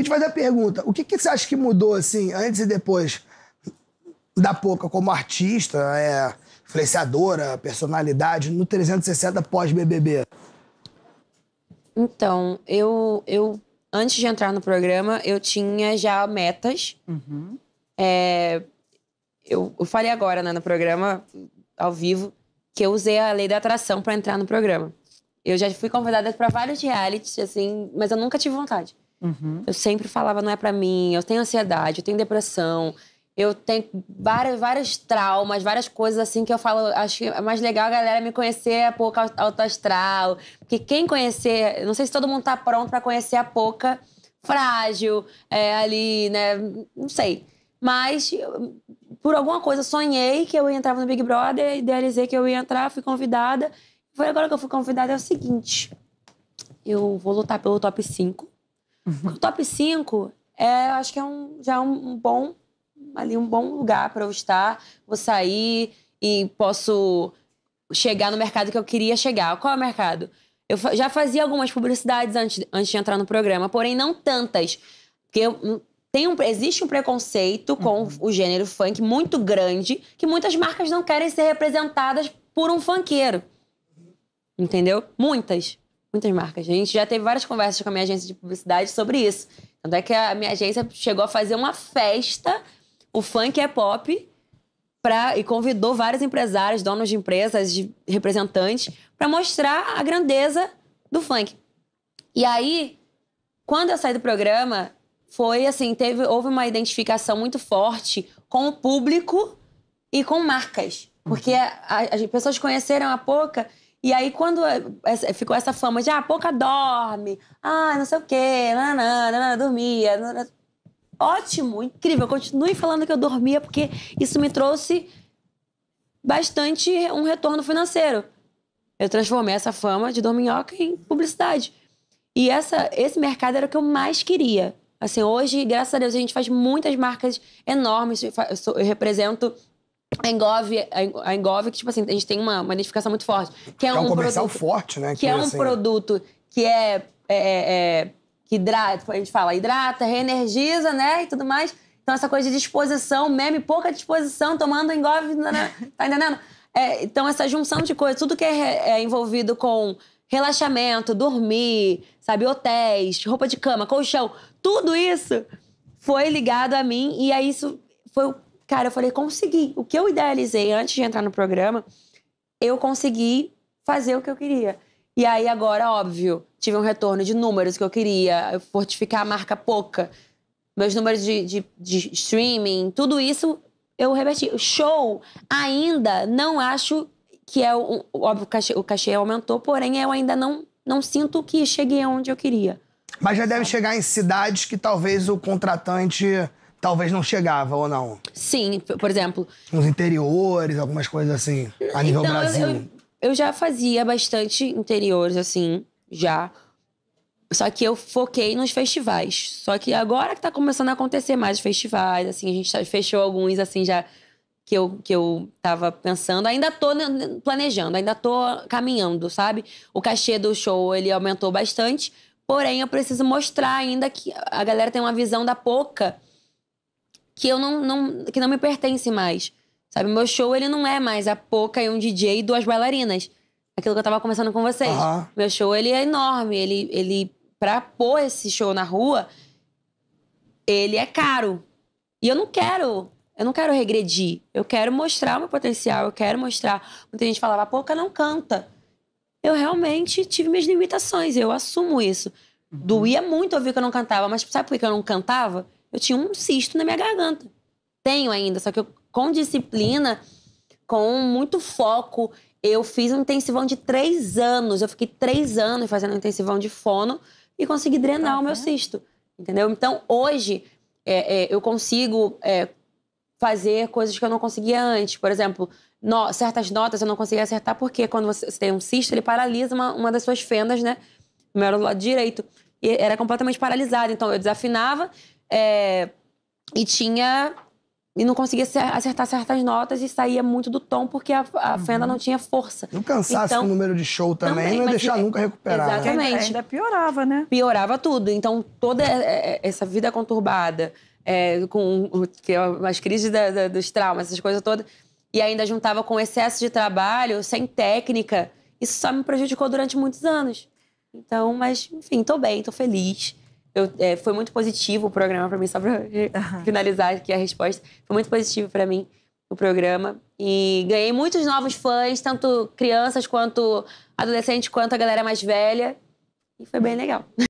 gente faz a pergunta: o que, que você acha que mudou, assim, antes e depois da Poca como artista, é, influenciadora, personalidade, no 360 pós-BBB? Então, eu, eu, antes de entrar no programa, eu tinha já metas. Uhum. É, eu, eu falei agora, né, no programa, ao vivo, que eu usei a lei da atração para entrar no programa. Eu já fui convidada para vários realities, assim, mas eu nunca tive vontade. Uhum. Eu sempre falava, não é para mim, eu tenho ansiedade, eu tenho depressão, eu tenho várias, várias traumas, várias coisas assim que eu falo, acho que é mais legal a galera me conhecer a pouca autoastral. Porque quem conhecer, não sei se todo mundo tá pronto para conhecer a pouca frágil, é, ali, né? Não sei. Mas por alguma coisa sonhei que eu ia entrar no Big Brother, idealizei que eu ia entrar, fui convidada. Foi agora que eu fui convidada, é o seguinte: eu vou lutar pelo top 5 Uhum. O top 5 é, acho que é um, já é um, um bom ali um bom lugar para eu estar. Vou sair e posso chegar no mercado que eu queria chegar. Qual é o mercado? Eu já fazia algumas publicidades antes, antes de entrar no programa, porém não tantas. Porque eu, hum, tem um, existe um preconceito com uhum. o gênero funk muito grande que muitas marcas não querem ser representadas por um funkeiro. Entendeu? Muitas muitas marcas. A gente já teve várias conversas com a minha agência de publicidade sobre isso. Tanto é que a minha agência chegou a fazer uma festa, o funk é pop, pra, e convidou vários empresários, donos de empresas, de representantes, para mostrar a grandeza do funk. E aí, quando eu saí do programa, foi assim, teve, houve uma identificação muito forte com o público e com marcas. Porque a, a, as pessoas conheceram a pouca e aí, quando eh, ficou essa fama de, ah, pouca dorme, ah, não sei o quê, nanana, dormia. Ótimo, incrível. Continue falando que eu dormia, porque isso me trouxe bastante um retorno financeiro. Eu transformei essa fama de dorminhoca em publicidade. E essa, esse mercado era o que eu mais queria. Assim, hoje, graças a Deus, a gente faz muitas marcas enormes. Eu, sou, eu represento a Engove, a que, tipo assim, a gente tem uma, uma identificação muito forte. Que é, é um, um, comercial produto, forte, né? Que, é que é um assim, produto que é, é, é, é que hidrata, tipo, a gente fala, hidrata, reenergiza, né? E tudo mais. Então, essa coisa de disposição, meme, pouca disposição, tomando engove né, né, tá entendendo? É, então, essa junção de coisas, tudo que é, é envolvido com relaxamento, dormir, sabe, hotéis, roupa de cama, colchão, tudo isso foi ligado a mim e aí isso foi Cara, eu falei, consegui. O que eu idealizei antes de entrar no programa, eu consegui fazer o que eu queria. E aí, agora, óbvio, tive um retorno de números que eu queria, fortificar a marca pouca, meus números de, de, de streaming, tudo isso eu reverti. Show, ainda não acho que é. Um, óbvio, o cachê, o cachê aumentou, porém eu ainda não, não sinto que cheguei aonde eu queria. Mas já deve chegar em cidades que talvez o contratante talvez não chegava ou não? Sim, por exemplo. Nos interiores, algumas coisas assim, a nível então, Brasil. Eu, eu, já fazia bastante interiores, assim, já. Só que eu foquei nos festivais. Só que agora que tá começando a acontecer mais os festivais, assim, a gente tá, fechou alguns, assim, já que eu, que eu tava pensando. Ainda tô planejando, ainda tô caminhando, sabe? O cachê do show, ele aumentou bastante. Porém, eu preciso mostrar ainda que a galera tem uma visão da pouca que eu não, não que não me pertence mais. Sabe, meu show ele não é mais a pouca e um DJ e duas bailarinas. Aquilo que eu tava conversando com vocês. Uhum. Meu show ele é enorme, ele ele para pôr esse show na rua, ele é caro. E eu não quero eu não quero regredir. Eu quero mostrar o meu potencial. Eu quero mostrar. Muita gente falava, a pouca não canta. Eu realmente tive minhas limitações. Eu assumo isso. Uhum. Doía muito ouvir que eu não cantava. Mas sabe por que eu não cantava? eu tinha um cisto na minha garganta. Tenho ainda, só que eu, com disciplina, com muito foco, eu fiz um intensivão de três anos. Eu fiquei três anos fazendo um intensivão de fono e consegui drenar ah, o meu é? cisto. Entendeu? Então, hoje, é, é, eu consigo é, fazer coisas que eu não conseguia antes. Por exemplo, no, certas notas eu não conseguia acertar, porque quando você, você tem um cisto, ele paralisa uma, uma das suas fendas, né? O meu era do lado direito. E era completamente paralisado. Então, eu desafinava, é, e tinha. E não conseguia acertar certas notas e saía muito do tom porque a, a uhum. fenda não tinha força. E o cansaço então, o número de show também, também não ia deixar é, nunca recuperar. Né? Exatamente. Ainda piorava, né? Piorava tudo. Então, toda é, é, é, essa vida conturbada, é, com as crises da, da, dos traumas, essas coisas todas, e ainda juntava com excesso de trabalho, sem técnica, isso só me prejudicou durante muitos anos. Então, mas, enfim, tô bem, tô feliz. Eu, é, foi muito positivo o programa para mim, só para uhum. finalizar aqui a resposta. Foi muito positivo para mim o programa. E ganhei muitos novos fãs, tanto crianças quanto adolescentes, quanto a galera mais velha. E foi bem legal.